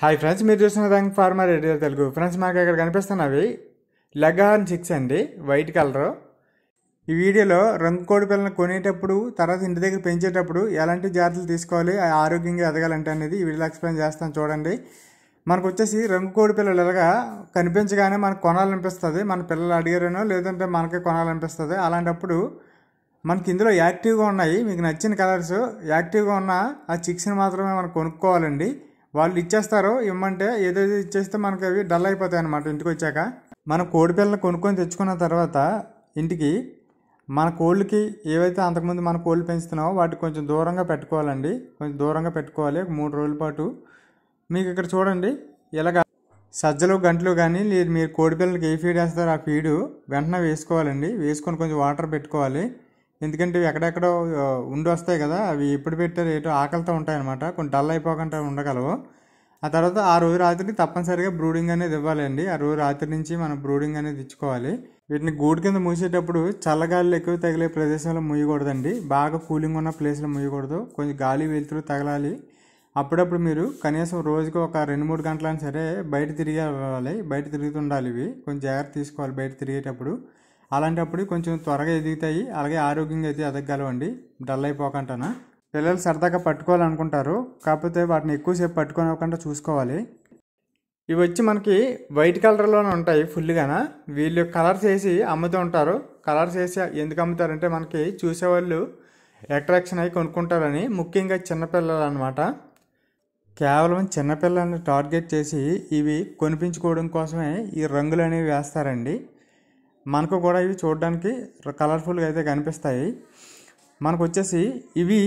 hi friends మీరు చూస్తున్న దానికి ఫార్మర్ రెడీ తెలుగు ఫ్రెండ్స్ మాకు ఇక్కడ కనిపిస్తున్నవి లగ్హార్న్ సిక్స్ అండి వైట్ కలరు ఈ వీడియోలో రంగు కోడి పిల్లలను కొనేటప్పుడు తర్వాత ఇంటి దగ్గర పెంచేటప్పుడు ఎలాంటి జాగ్రత్తలు తీసుకోవాలి ఆరోగ్యంగా ఎదగాలంటే అనేది ఈ వీడియోలో ఎక్స్ప్లెయిన్ చేస్తాను చూడండి మనకు వచ్చేసి రంగు కోడి పిల్లలు ఎలాగా కనిపించగానే మనకు కొనాలనిపిస్తుంది మన పిల్లలు అడిగారనో లేదంటే మనకే కొనాలనిపిస్తుంది అలాంటప్పుడు మనకి ఇందులో యాక్టివ్గా ఉన్నాయి మీకు నచ్చిన కలర్స్ యాక్టివ్గా ఉన్న ఆ చిక్స్ని మాత్రమే మనం కొనుక్కోవాలండి వాళ్ళు ఇచ్చేస్తారు ఇవ్వమంటే ఏదైతే ఇచ్చేస్తే మనకి అవి డల్ అయిపోతాయి అనమాట ఇంటికి వచ్చాక మన కోడి పిల్లలు కొనుక్కొని తెచ్చుకున్న తర్వాత ఇంటికి మన కోళ్ళకి ఏవైతే అంతకుముందు మన కోళ్ళు పెంచుతున్నావో వాటికి కొంచెం దూరంగా పెట్టుకోవాలండి కొంచెం దూరంగా పెట్టుకోవాలి ఒక మూడు రోజుల పాటు మీకు ఇక్కడ చూడండి ఇలాగ సజ్జలు గంటలు కానీ లేదు మీరు కోడి పిల్లలకి ఏ ఫీడ్ వేస్తారో ఆ ఫీడు వెంటనే వేసుకోవాలండి వేసుకొని కొంచెం వాటర్ పెట్టుకోవాలి ఎందుకంటే ఇవి ఎక్కడెక్కడో ఉండి వస్తాయి కదా అవి ఎప్పుడు పెట్టారు ఏటో ఆకలితో ఉంటాయన్నమాట కొన్ని డల్ అయిపోకుండా ఉండగలవు ఆ తర్వాత ఆ రోజు రాత్రి తప్పనిసరిగా బ్రూడింగ్ అనేది ఇవ్వాలండి ఆ రోజు రాత్రి నుంచి మనం బ్రూడింగ్ అనేది ఇచ్చుకోవాలి వీటిని గూడు కింద మూసేటప్పుడు చల్లగాలి ఎక్కువ తగిలే ప్రదేశంలో మూయకూడదండి బాగా కూలింగ్ ఉన్న ప్లేస్లో మూయకూడదు కొంచెం గాలి వెలుతురు తగలాలి అప్పుడప్పుడు మీరు కనీసం రోజుకి ఒక రెండు మూడు గంటలైనా సరే బయట తిరిగి వెళ్ళాలి బయట తిరుగుతుండాలి ఇవి కొంచెం జాగ్రత్త తీసుకోవాలి బయట తిరిగేటప్పుడు అలాంటప్పుడు కొంచెం త్వరగా ఎదుగుతాయి అలాగే ఆరోగ్యంగా అయితే ఎదగగలవండి డల్ అయిపోకుండా పిల్లలు సరదాగా పట్టుకోవాలనుకుంటారు కాకపోతే వాటిని ఎక్కువసేపు పట్టుకోనివ్వకుండా చూసుకోవాలి ఇవి వచ్చి మనకి వైట్ కలర్లోనే ఉంటాయి ఫుల్గా వీళ్ళు కలర్స్ వేసి అమ్ముతూ ఉంటారు కలర్స్ వేసి ఎందుకు అమ్ముతారంటే మనకి చూసేవాళ్ళు అట్రాక్షన్ అయి కొనుక్కుంటారని ముఖ్యంగా చిన్నపిల్లలు అనమాట కేవలం చిన్నపిల్లల్ని టార్గెట్ చేసి ఇవి కొనిపించుకోవడం కోసమే ఈ రంగులు అనేవి వేస్తారండి మనకు కూడా ఇవి చూడడానికి కలర్ఫుల్గా అయితే కనిపిస్తాయి మనకు వచ్చేసి ఇవి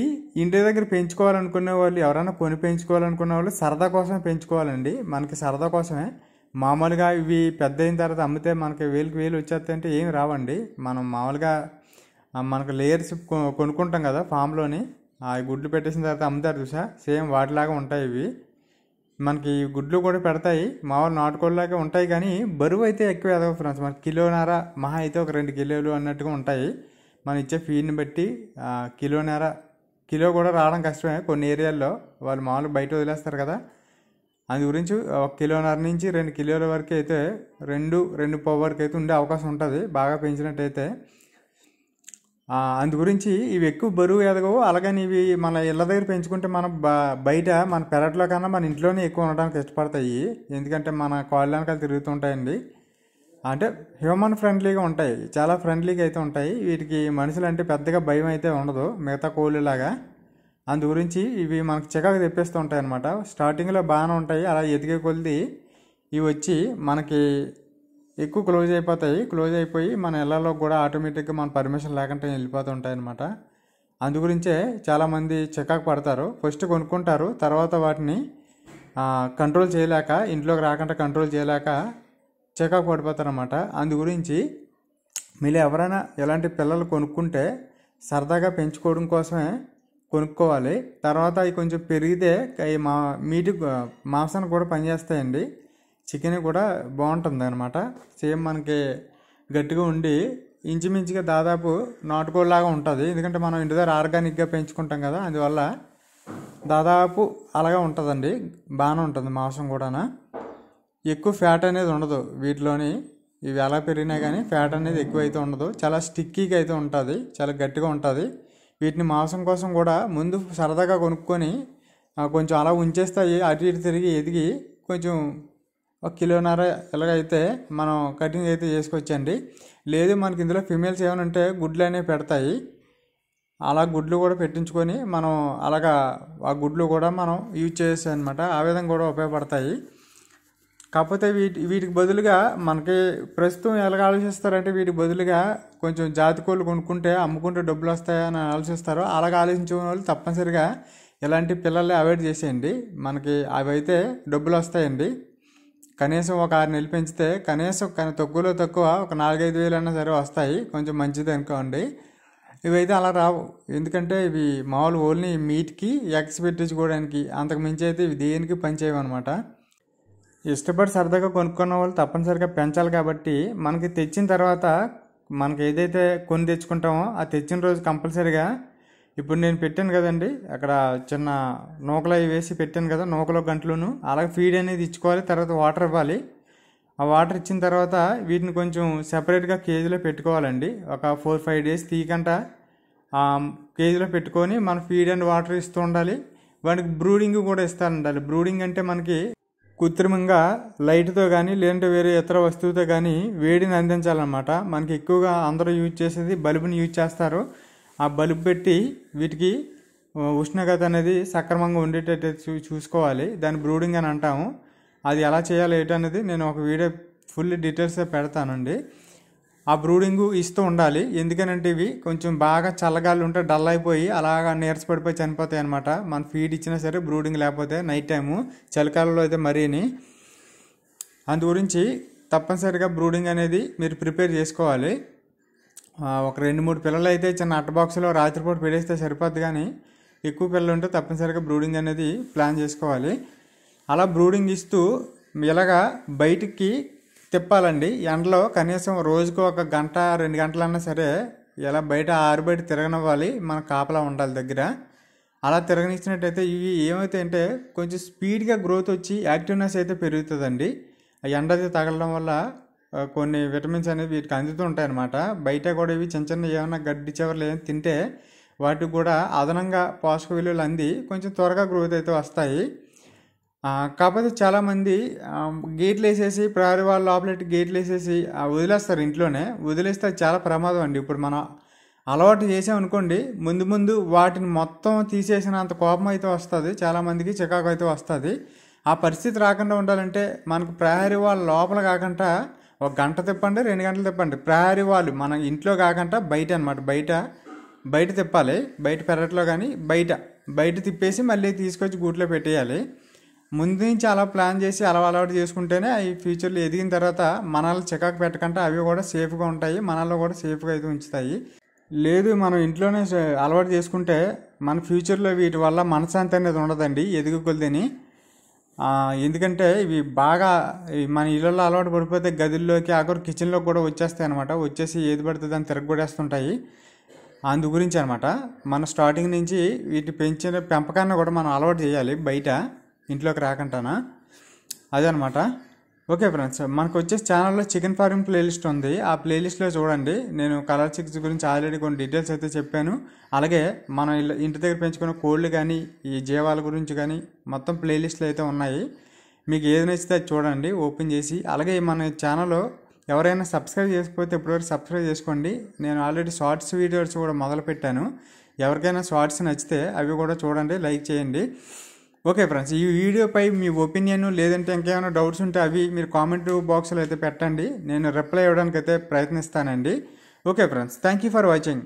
ఇంటి దగ్గర పెంచుకోవాలనుకునే వాళ్ళు ఎవరైనా కొని పెంచుకోవాలనుకునే వాళ్ళు సరదా కోసం పెంచుకోవాలండి మనకి సరదా కోసమే మామూలుగా ఇవి పెద్ద అయిన తర్వాత అమ్మితే మనకి వేలుకి వేలు అంటే ఏమి రావండి మనం మామూలుగా మనకు లేయర్స్ కొనుక్కుంటాం కదా ఫామ్లోని ఆ గుడ్లు పెట్టేసిన తర్వాత అమ్ముతారు చూసా సేమ్ వాటిలాగా ఉంటాయి ఇవి మనకి గుడ్లు కూడా పెడతాయి మామూలు నాటుకోళ్ళలాగా ఉంటాయి కానీ బరువు అయితే ఎక్కువ ఎదగవు ఫ్రెండ్స్ మనకి కిలోనార మహా అయితే ఒక రెండు కిలోలు అన్నట్టుగా ఉంటాయి మనం ఇచ్చే ఫీడ్ని బట్టి కిలోనార కిలో కూడా రావడం కష్టమే కొన్ని ఏరియాల్లో వాళ్ళు మామూలు బయట వదిలేస్తారు కదా అందు గురించి ఒక కిలోనార నుంచి రెండు కిలోల వరకు అయితే రెండు రెండు పావు వరకు అయితే ఉండే అవకాశం ఉంటుంది బాగా పెంచినట్టయితే అందు గురించి ఇవి ఎక్కువ బరువు ఎదగవు అలాగని ఇవి మన ఇళ్ళ దగ్గర పెంచుకుంటే మన బయట మన పెరట్లో కన్నా మన ఇంట్లోనే ఎక్కువ ఉండడానికి ఇష్టపడతాయి ఎందుకంటే మన కాళ్ళకి అది తిరుగుతుంటాయండి అంటే హ్యూమన్ ఫ్రెండ్లీగా ఉంటాయి చాలా ఫ్రెండ్లీగా అయితే ఉంటాయి వీటికి మనుషులు అంటే పెద్దగా భయం అయితే ఉండదు మిగతా కోళ్ళలాగా అందు గురించి ఇవి మనకు చికాకు తెప్పిస్తూ ఉంటాయి అనమాట స్టార్టింగ్లో బాగానే ఉంటాయి అలా ఎదిగే కొలిది ఇవి వచ్చి మనకి ఎక్కువ క్లోజ్ అయిపోతాయి క్లోజ్ అయిపోయి మన ఇళ్లలో కూడా ఆటోమేటిక్గా మన పర్మిషన్ లేకుండా వెళ్ళిపోతుంటాయి అనమాట అందు గురించే చాలామంది చికాకు పడతారు ఫస్ట్ కొనుక్కుంటారు తర్వాత వాటిని కంట్రోల్ చేయలేక ఇంట్లోకి రాకుండా కంట్రోల్ చేయలేక చికాకు పడిపోతారనమాట అందు గురించి మీరు ఎవరైనా ఎలాంటి పిల్లలు కొనుక్కుంటే సరదాగా పెంచుకోవడం కోసమే కొనుక్కోవాలి తర్వాత అవి కొంచెం పెరిగితే మా మీటి మాంసానికి కూడా పనిచేస్తాయండి చికెన్ కూడా బాగుంటుంది అనమాట సేమ్ మనకి గట్టిగా ఉండి ఇంచుమించుగా దాదాపు నాటుకోలాగా ఉంటుంది ఎందుకంటే మనం ఇంటి దగ్గర ఆర్గానిక్గా పెంచుకుంటాం కదా అందువల్ల దాదాపు అలాగే ఉంటుందండి బాగానే ఉంటుంది మాంసం కూడా ఎక్కువ ఫ్యాట్ అనేది ఉండదు వీటిలోని ఇవి ఎలా పెరిగినా కానీ ఫ్యాట్ అనేది ఎక్కువ అయితే ఉండదు చాలా స్టిక్కీగా అయితే ఉంటుంది చాలా గట్టిగా ఉంటుంది వీటిని మాంసం కోసం కూడా ముందు సరదాగా కొనుక్కొని కొంచెం అలా ఉంచేస్తాయి అటు ఇటు తిరిగి ఎదిగి కొంచెం ఒక కిలోన్నర ఎలాగైతే మనం కటింగ్ అయితే చేసుకొచ్చండి లేదు మనకి ఇందులో ఫిమేల్స్ ఏమైనా ఉంటే గుడ్లు అనేవి పెడతాయి అలా గుడ్లు కూడా పెట్టించుకొని మనం అలాగా ఆ గుడ్లు కూడా మనం యూజ్ చేసి అనమాట ఆ విధంగా కూడా ఉపయోగపడతాయి కాకపోతే వీటి వీటికి బదులుగా మనకి ప్రస్తుతం ఎలాగ ఆలోచిస్తారంటే వీటికి బదులుగా కొంచెం జాతి కోళ్ళు కొనుక్కుంటే అమ్ముకుంటే డబ్బులు వస్తాయని ఆలోచిస్తారు అలాగ ఆలోచించే వాళ్ళు తప్పనిసరిగా ఇలాంటి పిల్లల్ని అవాయిడ్ చేసేయండి మనకి అవి అయితే డబ్బులు వస్తాయండి కనీసం ఒక ఆరు నెలలు పెంచితే కనీసం కానీ తక్కువలో తక్కువ ఒక నాలుగైదు వేలు అయినా సరే వస్తాయి కొంచెం మంచిది అనుకోండి ఇవైతే అలా రావు ఎందుకంటే ఇవి మామూలు ఓన్లీ మీట్కి ఎక్స్ పెట్టించుకోవడానికి అంతకు మించి అయితే ఇవి దేనికి అనమాట ఇష్టపడి సరదాగా కొనుక్కున్న వాళ్ళు తప్పనిసరిగా పెంచాలి కాబట్టి మనకి తెచ్చిన తర్వాత మనకి ఏదైతే కొని తెచ్చుకుంటామో ఆ తెచ్చిన రోజు కంపల్సరిగా ఇప్పుడు నేను పెట్టాను కదండి అక్కడ చిన్న నూకలు అవి వేసి పెట్టాను కదా నూకల గంటలోను అలాగే ఫీడ్ అనేది ఇచ్చుకోవాలి తర్వాత వాటర్ ఇవ్వాలి ఆ వాటర్ ఇచ్చిన తర్వాత వీటిని కొంచెం సెపరేట్గా కేజీలో పెట్టుకోవాలండి ఒక ఫోర్ ఫైవ్ డేస్ తీయకంట కేజీలో పెట్టుకొని మన ఫీడ్ అండ్ వాటర్ ఇస్తూ ఉండాలి వాటికి బ్రూడింగ్ కూడా ఇస్తూ ఉండాలి బ్రూడింగ్ అంటే మనకి కృత్రిమంగా లైట్తో కానీ లేదంటే వేరే ఇతర వస్తువుతో కానీ వేడిని అందించాలన్నమాట మనకి ఎక్కువగా అందరూ యూజ్ చేసేది బల్బుని యూజ్ చేస్తారు ఆ బల్బు పెట్టి వీటికి ఉష్ణోగ్రత అనేది సక్రమంగా ఉండేటట్టు చూ చూసుకోవాలి దాని బ్రూడింగ్ అని అంటాము అది ఎలా చేయాలి ఏంటనేది నేను ఒక వీడియో ఫుల్ డీటెయిల్స్ పెడతానండి ఆ బ్రూడింగ్ ఇస్తూ ఉండాలి ఎందుకనంటే ఇవి కొంచెం బాగా చల్లగాలి ఉంటే డల్ అయిపోయి అలాగా నీరస పడిపోయి చనిపోతాయి అనమాట మన ఫీడ్ ఇచ్చినా సరే బ్రూడింగ్ లేకపోతే నైట్ టైము చలికాలంలో అయితే మరీని అందు గురించి తప్పనిసరిగా బ్రూడింగ్ అనేది మీరు ప్రిపేర్ చేసుకోవాలి ఒక రెండు మూడు పిల్లలు అయితే చిన్న అట్ట బాక్స్లో రాత్రిపూట పెడేస్తే సరిపోద్ది కానీ ఎక్కువ పిల్లలు ఉంటే తప్పనిసరిగా బ్రూడింగ్ అనేది ప్లాన్ చేసుకోవాలి అలా బ్రూడింగ్ ఇస్తూ ఇలాగా బయటికి తిప్పాలండి ఎండలో కనీసం రోజుకు ఒక గంట రెండు గంటలన్నా సరే ఇలా బయట ఆరు బయట తిరగనివ్వాలి మన కాపలా ఉండాలి దగ్గర అలా తిరగనిచ్చినట్టయితే ఇవి ఏమైతే అంటే కొంచెం స్పీడ్గా గ్రోత్ వచ్చి యాక్టివ్నెస్ అయితే పెరుగుతుందండి ఎండ అయితే తగలడం వల్ల కొన్ని విటమిన్స్ అనేవి వీటికి అందుతూ ఉంటాయన్నమాట బయట కూడా ఇవి చిన్న చిన్న ఏమైనా గడ్డి చివరలు ఏమైనా తింటే వాటికి కూడా అదనంగా పోషక విలువలు అంది కొంచెం త్వరగా గ్రోత్ అయితే వస్తాయి కాకపోతే చాలామంది గేట్లు వేసేసి ప్రహరీ వాళ్ళ లోపలెట్టి గేట్లు వేసేసి వదిలేస్తారు ఇంట్లోనే వదిలేస్తే చాలా ప్రమాదం అండి ఇప్పుడు మనం అలవాటు చేసామనుకోండి ముందు ముందు వాటిని మొత్తం తీసేసినంత కోపం అయితే వస్తుంది చాలామందికి చికాకు అయితే వస్తుంది ఆ పరిస్థితి రాకుండా ఉండాలంటే మనకు ప్రహరీ వాళ్ళ లోపల కాకుండా ఒక గంట తిప్పండి రెండు గంటలు తిప్పండి ప్రయారి వాళ్ళు మనం ఇంట్లో కాకుండా బయట అనమాట బయట బయట తిప్పాలి బయట పెరట్లో కానీ బయట బయట తిప్పేసి మళ్ళీ తీసుకొచ్చి గూట్లో పెట్టేయాలి ముందు నుంచి అలా ప్లాన్ చేసి అలవాటు చేసుకుంటేనే అవి ఫ్యూచర్లో ఎదిగిన తర్వాత మనల్ని చికాకు పెట్టకుండా అవి కూడా సేఫ్గా ఉంటాయి మనల్లో కూడా సేఫ్గా అయితే ఉంచుతాయి లేదు మనం ఇంట్లోనే అలవాటు చేసుకుంటే మన ఫ్యూచర్లో వీటి వల్ల మనశాంతి అనేది ఉండదండి ఎదుగుకొలిదని ఎందుకంటే ఇవి బాగా మన ఇళ్ళల్లో అలవాటు పడిపోతే గదుల్లోకి ఆఖరు కిచెన్లోకి కూడా వచ్చేస్తాయి అనమాట వచ్చేసి ఏది పడితే దాన్ని తిరగొడేస్తుంటాయి అందు గురించి అనమాట మన స్టార్టింగ్ నుంచి వీటి పెంచిన పెంపకాన్ని కూడా మనం అలవాటు చేయాలి బయట ఇంట్లోకి అదే అదనమాట ఓకే ఫ్రెండ్స్ మనకు వచ్చేసి ఛానల్లో చికెన్ ఫార్మింగ్ ప్లేలిస్ట్ ఉంది ఆ ప్లేలిస్ట్లో చూడండి నేను కలర్ చిక్స్ గురించి ఆల్రెడీ కొన్ని డీటెయిల్స్ అయితే చెప్పాను అలాగే మనం ఇంటి దగ్గర పెంచుకున్న కోళ్ళు కానీ ఈ జీవాల గురించి కానీ మొత్తం ప్లేలిస్ట్లు అయితే ఉన్నాయి మీకు ఏది నచ్చితే అది చూడండి ఓపెన్ చేసి అలాగే మన ఛానల్లో ఎవరైనా సబ్స్క్రైబ్ చేసుకపోతే ఇప్పటివరకు సబ్స్క్రైబ్ చేసుకోండి నేను ఆల్రెడీ షార్ట్స్ వీడియోస్ కూడా మొదలుపెట్టాను ఎవరికైనా షార్ట్స్ నచ్చితే అవి కూడా చూడండి లైక్ చేయండి ఓకే ఫ్రెండ్స్ ఈ వీడియోపై మీ ఒపీనియన్ లేదంటే ఇంకేమైనా డౌట్స్ ఉంటే అవి మీరు కామెంట్ బాక్స్లో అయితే పెట్టండి నేను రిప్లై ఇవ్వడానికి అయితే ప్రయత్నిస్తానండి okay friends thank you for watching